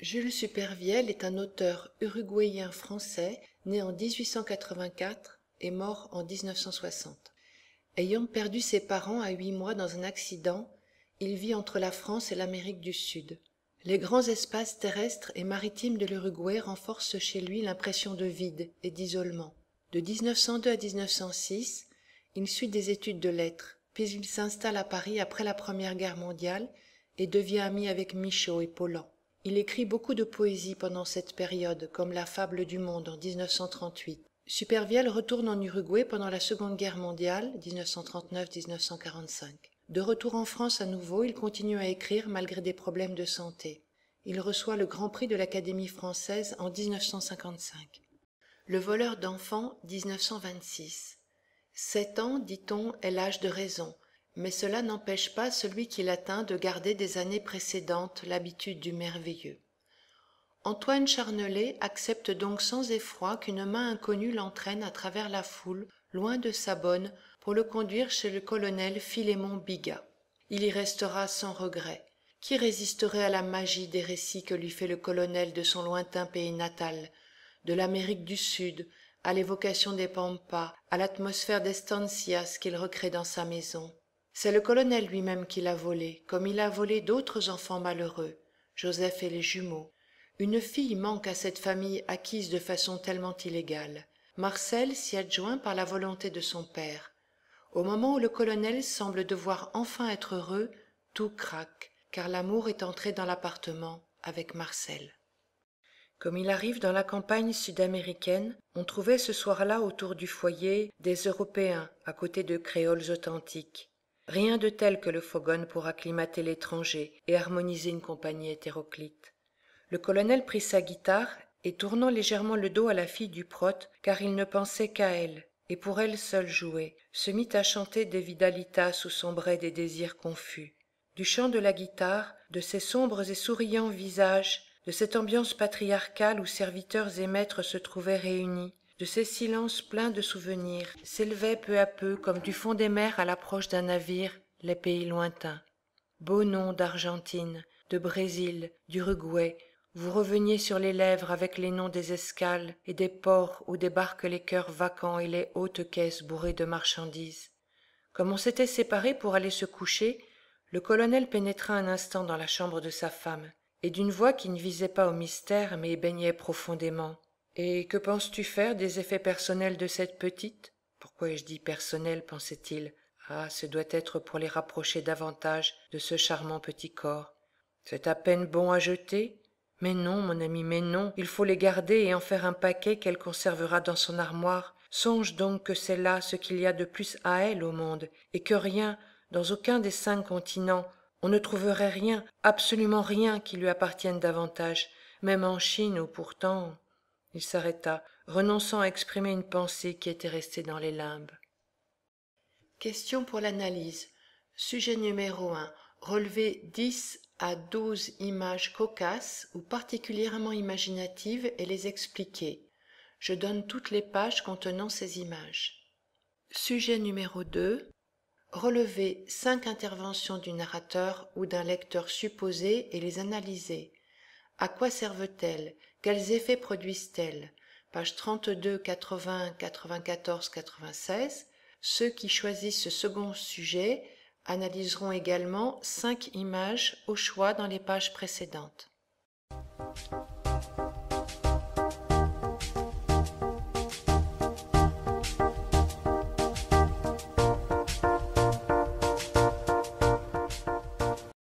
Jules Supervielle est un auteur uruguayen français né en 1884 et mort en 1960. Ayant perdu ses parents à huit mois dans un accident, il vit entre la France et l'Amérique du Sud les grands espaces terrestres et maritimes de l'uruguay renforcent chez lui l'impression de vide et d'isolement de 1902 à 1906, il suit des études de lettres puis il s'installe à paris après la première guerre mondiale et devient ami avec michaud et paulan il écrit beaucoup de poésie pendant cette période comme la fable du monde en 1938. Supervial retourne en uruguay pendant la seconde guerre mondiale 1939-1945. De retour en France à nouveau, il continue à écrire malgré des problèmes de santé. Il reçoit le Grand Prix de l'Académie française en 1955. Le voleur d'enfants, 1926. Sept ans, dit-on, est l'âge de raison, mais cela n'empêche pas celui qui l'atteint de garder des années précédentes l'habitude du merveilleux. Antoine Charnelet accepte donc sans effroi qu'une main inconnue l'entraîne à travers la foule, loin de sa bonne, pour le conduire chez le colonel philémon Biga. il y restera sans regret qui résisterait à la magie des récits que lui fait le colonel de son lointain pays natal de l'amérique du sud à l'évocation des pampas à l'atmosphère d'estancias qu'il recrée dans sa maison c'est le colonel lui-même qui l'a volé comme il a volé d'autres enfants malheureux joseph et les jumeaux une fille manque à cette famille acquise de façon tellement illégale marcel s'y adjoint par la volonté de son père au moment où le colonel semble devoir enfin être heureux tout craque car l'amour est entré dans l'appartement avec marcel comme il arrive dans la campagne sud américaine on trouvait ce soir-là autour du foyer des européens à côté de créoles authentiques rien de tel que le fogon pour acclimater l'étranger et harmoniser une compagnie hétéroclite le colonel prit sa guitare et tournant légèrement le dos à la fille du prote car il ne pensait qu'à elle et pour elle seule jouer se mit à chanter des vidalitas où sombraient des désirs confus du chant de la guitare de ces sombres et souriants visages de cette ambiance patriarcale où serviteurs et maîtres se trouvaient réunis de ces silences pleins de souvenirs s'élevaient peu à peu comme du fond des mers à l'approche d'un navire les pays lointains beaux noms d'argentine de brésil d'uruguay vous reveniez sur les lèvres avec les noms des escales et des ports où débarquent les cœurs vacants et les hautes caisses bourrées de marchandises comme on s'était séparés pour aller se coucher le colonel pénétra un instant dans la chambre de sa femme et d'une voix qui ne visait pas au mystère mais baignait profondément et que penses-tu faire des effets personnels de cette petite pourquoi ai-je dit personnels pensait-il ah ce doit être pour les rapprocher davantage de ce charmant petit corps c'est à peine bon à jeter mais non mon ami mais non il faut les garder et en faire un paquet qu'elle conservera dans son armoire songe donc que c'est là ce qu'il y a de plus à elle au monde et que rien dans aucun des cinq continents on ne trouverait rien absolument rien qui lui appartienne davantage même en chine où pourtant il s'arrêta renonçant à exprimer une pensée qui était restée dans les limbes question pour l'analyse sujet numéro un Relevé 10 à douze images cocasses ou particulièrement imaginatives et les expliquer je donne toutes les pages contenant ces images sujet numéro 2 relever cinq interventions du narrateur ou d'un lecteur supposé et les analyser à quoi servent elles quels effets produisent elles pages ceux qui choisissent ce second sujet analyseront également cinq images au choix dans les pages précédentes.